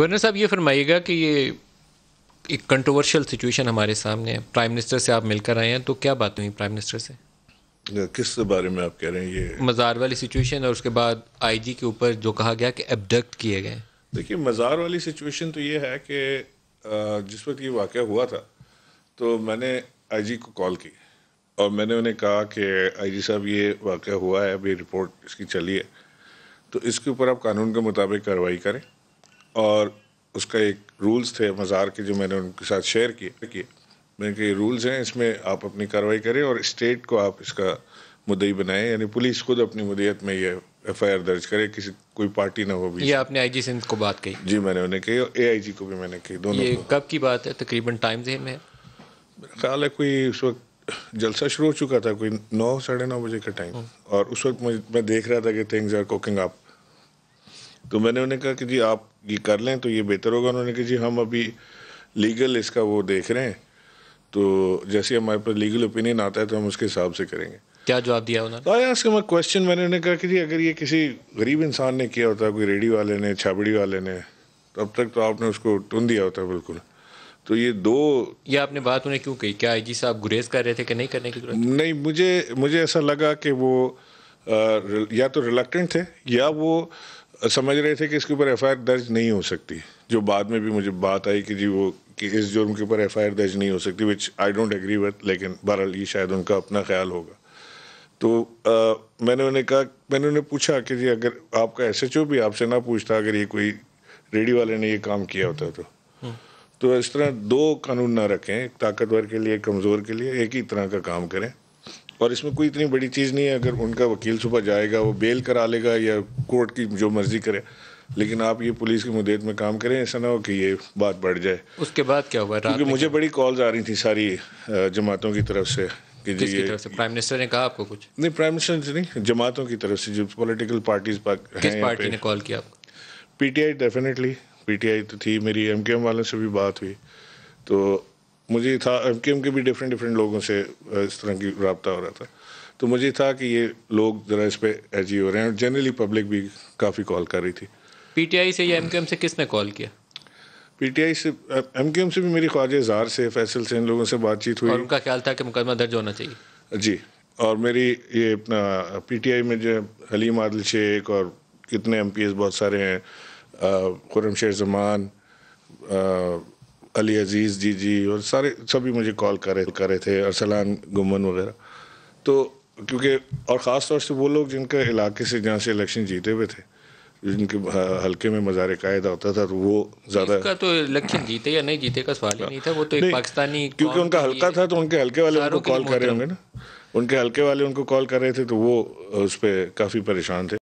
Governor साहब ये फरमाइएगा कि ये एक कंट्रोवर्शियल सिचुएशन हमारे सामने है प्राइम मिनिस्टर से आप मिलकर आए हैं तो क्या बात हुई प्राइम मिनिस्टर से किस बारे में आप कह रहे हैं ये मज़ार वाली सिचुएशन और उसके बाद आईजी के ऊपर जो कहा गया कि एबडक्ट किए गए देखिए मज़ार वाली सिचुएशन तो ये है कि जिस वक्त ये वाक़ हुआ था तो मैंने आई को कॉल की और मैंने उन्हें कहा कि आई साहब ये वाक़ हुआ है अभी रिपोर्ट इसकी चली है तो इसके ऊपर आप कानून के मुताबिक कार्रवाई करें और उसका एक रूल्स थे मज़ार के जो मैंने उनके साथ शेयर किए किए मैंने कहा ये रूल्स हैं इसमें आप अपनी कार्रवाई करें और स्टेट को आप इसका मुदई बनाएं यानी पुलिस खुद अपनी मुद्दत में ये एफ दर्ज करे किसी कोई पार्टी ना हो भी ये आपने आई जी सिंध को बात कही जी मैंने उन्हें कही और ए आई जी को भी मैंने कही दोनों ये कब की बात है तकरीबन टाइम जेम है मेरा ख्याल है कोई उस वक्त जलसा शुरू हो चुका था कोई नौ साढ़े नौ बजे का टाइम हम्म। और उस वक्त मैं देख रहा था कि थिंग्स आर कुकिंग अप तो मैंने उन्हें कहा कि जी आप ये कर लें तो ये बेहतर होगा उन्होंने कहा जी हम अभी लीगल इसका वो देख रहे हैं तो जैसे हमारे पास लीगल ओपिनियन आता है तो हम उसके हिसाब से करेंगे क्या जवाब दिया उन्होंने तो आया इसका मैं क्वेश्चन मैंने उन्हें कहा कि जी अगर ये किसी गरीब इंसान ने किया होता कोई रेडी वाले ने छाबड़ी वाले ने तो तक तो आपने उसको टून दिया होता बिल्कुल तो ये दो ये आपने बात उन्हें क्यों कही क्या आई साहब गुरेज कर रहे थे कि नहीं करने की जरूरत नहीं मुझे मुझे ऐसा लगा कि वो आ, या तो रिलेक्टेंट थे या वो समझ रहे थे कि इसके ऊपर एफ दर्ज नहीं हो सकती जो बाद में भी मुझे बात आई कि जी वो कि इस जुर्म के ऊपर एफ दर्ज नहीं हो सकती which I don't agree with लेकिन बहरहाल ये शायद उनका अपना ख्याल होगा तो आ, मैंने उन्हें कहा मैंने उन्हें पूछा कि जी अगर आपका एस एच ओ भी आपसे ना पूछता अगर ये कोई रेडी वाले ने ये काम किया होता तो हम्म। तो इस तरह दो कानून ना रखें एक ताकतवर के लिए कमज़ोर के लिए एक ही तरह का काम करें और इसमें कोई इतनी बड़ी चीज़ नहीं है अगर उनका वकील सुबह जाएगा वो बेल करा लेगा या कोर्ट की जो मर्ज़ी करे लेकिन आप ये पुलिस की मुदेत में काम करें ऐसा ना हो कि ये बात बढ़ जाए उसके बाद क्या हुआ क्योंकि मुझे बड़ी कॉल्स आ रही थी सारी जमातों की तरफ से कि जी ये प्राइम मिनिस्टर ने कहा आपको कुछ नहीं प्राइम मिनिस्टर से नहीं जमातों की तरफ से जो पॉलिटिकल पार्टीज किस पार्टी ने कॉल किया आपको पीटीआई डेफिनेटली पीटीआई तो थी मेरी एमकेएम वालों से भी बात हुई तो मुझे था एम के भी डिफरेंट डिफरेंट लोगों से इस तरह की रबता हो रहा था तो मुझे था कि ये लोग ज़रा इस पर एजी हो रहे हैं और जनरली पब्लिक भी काफ़ी कॉल कर रही थी पीटीआई से या एम से किसने कॉल किया पीटीआई से एम के एम से भी मेरी ख्वाजा जार से फैसल से इन लोगों से बातचीत हुई और उनका ख्याल था कि मुकदमा दर्ज होना चाहिए जी और मेरी ये अपना पीटीआई में जो हलीम आदिल शेख और कितने एम बहुत सारे हैं खुरम शेर जमान अली अजीज़ जी जी और सारे सभी मुझे कॉल करे करे थे अरसलान गुमन वगैरह तो क्योंकि और ख़ास तौर से वो लोग जिनके इलाके से जहाँ से इलेक्शन जीते हुए थे जिनके हल्के में मजार कायदा होता था तो वो ज़्यादा तो इलेक्शन जीते या नहीं जीते का सवाल ही नहीं था वो तो एक पाकिस्तानी क्योंकि उनका हल्का था तो उनके हल्के वाले उनको कॉल कर रहे होंगे ना उनके हल्के वाले उनको कॉल कर रहे थे तो वो उस पर काफ़ी परेशान थे